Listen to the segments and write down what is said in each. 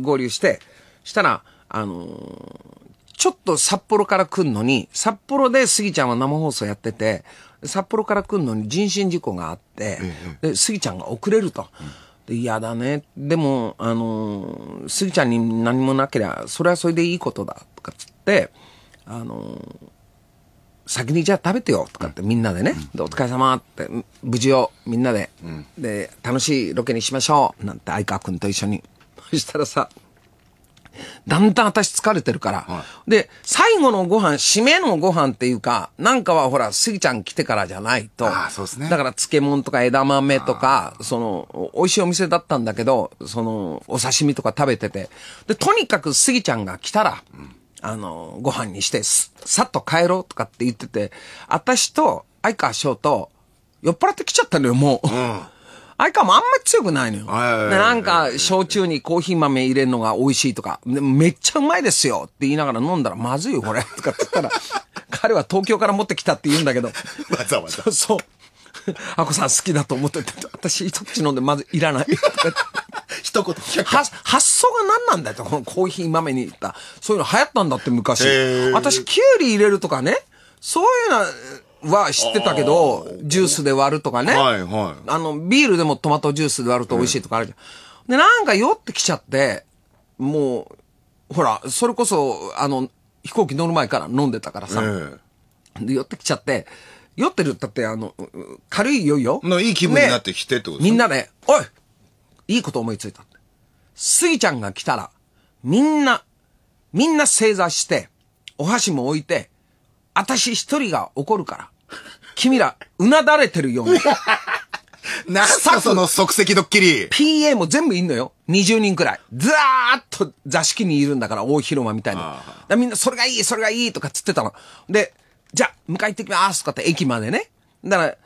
合流して、したら、あのー、ちょっと札幌から来んのに、札幌でスギちゃんは生放送やってて、札幌から来んのに人身事故があって、で、スギちゃんが遅れると。嫌だね。でも、あのー、スギちゃんに何もなけりゃ、それはそれでいいことだ、とかつって、あのー、先にじゃあ食べてよ、とかってみんなでね、うん、でお疲れ様って、無事をみんなで、うん、で、楽しいロケにしましょう、なんて相川君と一緒にそしたらさ、だんだん私疲れてるから、はい、で、最後のご飯、締めのご飯っていうか、なんかはほら、スギちゃん来てからじゃないと。あそうですね。だから漬物とか枝豆とか、その、美味しいお店だったんだけど、その、お刺身とか食べてて。で、とにかくスギちゃんが来たら、うん、あの、ご飯にして、さっと帰ろうとかって言ってて、私と、相川翔と、酔っ払ってきちゃったのよ、もう。うん相川もあんまり強くないのよ。なんか、焼酎にコーヒー豆入れるのが美味しいとか、めっちゃうまいですよって言いながら飲んだら、まずいよ、これ。とかって言ったら、彼は東京から持ってきたって言うんだけど。わざわざ。そうあこさん好きだと思ってて、私一口飲んでまずいらない。一言発想が何なんだよ、このコーヒー豆に言った。そういうの流行ったんだって昔。私、キュウリ入れるとかね、そういうのは、は知ってたけど、ジュースで割るとかね。はいはい。あの、ビールでもトマトジュースで割ると美味しいとかあるじゃん。で、なんか酔ってきちゃって、もう、ほら、それこそ、あの、飛行機乗る前から飲んでたからさ。えー、で、酔ってきちゃって、酔ってるったって、あの、軽い酔いよ。のいい気分になってきてってこと、ね、みんなで、おいいいこと思いついたって。スギちゃんが来たら、みんな、みんな正座して、お箸も置いて、私一人が怒るから、君ら、うなだれてるように。なさかその即席ドッキリ。PA も全部いんのよ。20人くらい。ずらーっと座敷にいるんだから、大広間みたいな。みんな、それがいい、それがいいとかつってたの。で、じゃあ、迎え行ってきますとかって駅までね。だから、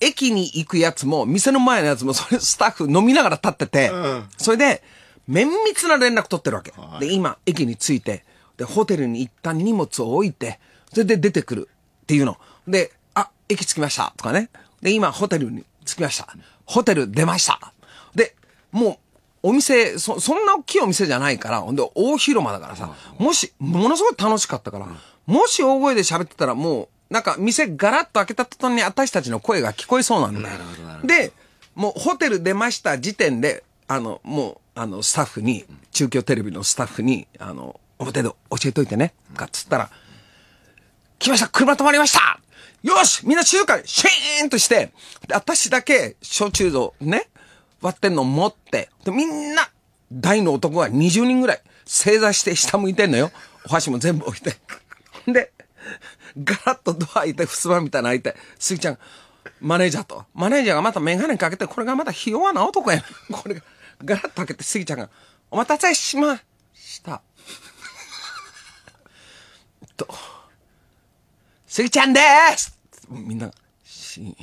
駅に行くやつも、店の前のやつも、それスタッフ飲みながら立ってて、うん、それで、綿密な連絡取ってるわけ。で、今、駅に着いて、で、ホテルに一旦荷物を置いて、それで出てくるっていうの。で、あ、駅着きましたとかね。で、今、ホテルに着きました。ホテル出ました。で、もう、お店、そ、そんな大きいお店じゃないから、ほんで、大広間だからさ、もし、ものすごい楽しかったから、もし大声で喋ってたら、もう、なんか、店ガラッと開けた途端に私たちの声が聞こえそうなんだよ。で、もう、ホテル出ました時点で、あの、もう、あの、スタッフに、中京テレビのスタッフに、あの、表で教えといてね、かっつったら、来ました車止まりましたよしみんな静かにシーンとして、で、私だけ焼酎をね、割ってんの持って、で、みんな、大の男が20人ぐらい、正座して下向いてんのよ。お箸も全部置いて。で、ガラッとドア開いて、襖みたいな開いて、すぎちゃん、マネージャーと。マネージャーがまたメガネかけて、これがまたひ弱な男や。これが、ガラッと開けて、すぎちゃんが、お待たせしました。と。すぎちゃんですみんな、し、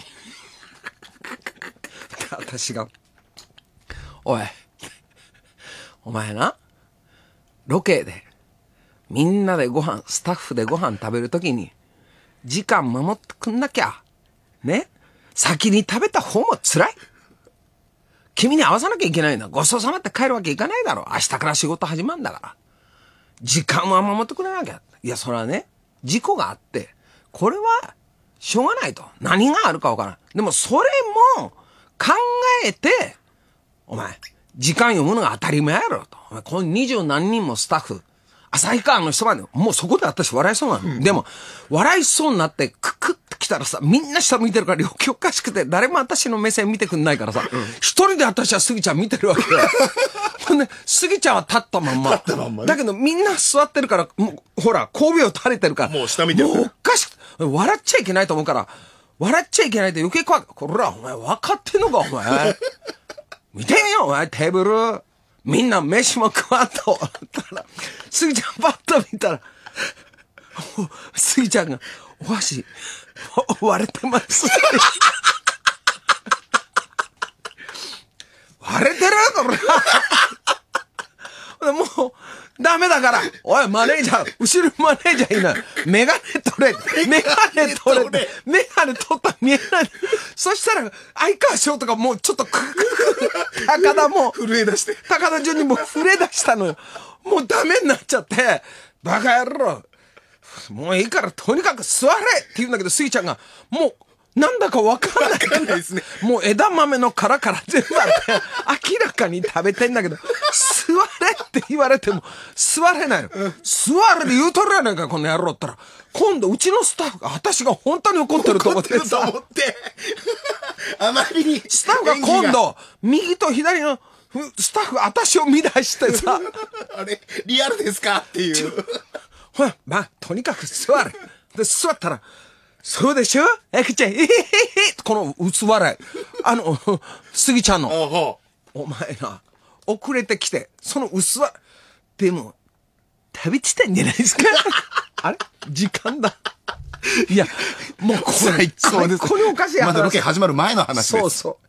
私が、おい、お前な、ロケで、みんなでご飯、スタッフでご飯食べるときに、時間守ってくんなきゃ、ね先に食べた方も辛い。君に合わさなきゃいけないな。ごちそうさまって帰るわけいかないだろ。明日から仕事始まるんだから。時間は守ってくれなきゃ。いや、それはね、事故があって、これは、しょうがないと。何があるかわからん。でも、それも、考えて、お前、時間読むのが当たり前やろと。お前、この二十何人もスタッフ、旭川の人まで、もうそこで私笑いそうなの。うん、でも、笑いそうになって、ククって来たらさ、みんな下向いてるから両計おかしくて、誰も私の目線見てくんないからさ、うん、一人で私はスギちゃん見てるわけよ。ほんで、スギちゃんは立ったまんま。立ったまんま、ね、だけどみんな座ってるから、もう、ほら、神戸を垂れてるから。もう下見てる。もうおかしく笑っちゃいけないと思うから、笑っちゃいけないと余計怖い。こら、お前分かってんのか、お前。見てみよ、お前、テーブル。みんな飯も食わんとたら、すぎちゃんパッと見たら、すぎちゃんが、お箸、割れてます。割れてるこれ。もう、ダメだから。おい、マネージャー、後ろマネージャーいない。メガネ取れ。メガネ取れ。メガネ取ったら見えない。そしたら、相川翔とかもうちょっと、高田も、震え出して。高田順にもう震え出したのよ。もうダメになっちゃって、バカ野郎、もういいからとにかく座れって言うんだけど、スイちゃんが、もう、なんだかわかんない。ないですね。もう枝豆の殻から全部あって、明らかに食べてんだけど、って言われても、座れないの。座れで言うとるやないか、この野郎ったら。今度、うちのスタッフが、私が本当に怒ってると思ってさ。怒ってあまりに。スタッフが今度、右と左の、スタッフ、私を見出してさ。あれ、リアルですかっていう。ほら、まあ、とにかく座れ。で、座ったら、そうでしょえくちゃん、えへへへこの、うつ笑い。あの、ぎ ちゃんの。お前な。遅れてきて、その薄は、でも、旅地点たんじゃないですか あれ時間だ。いや、もうこれ、これおかしい話。まだロケ始まる前の話です。そうそう。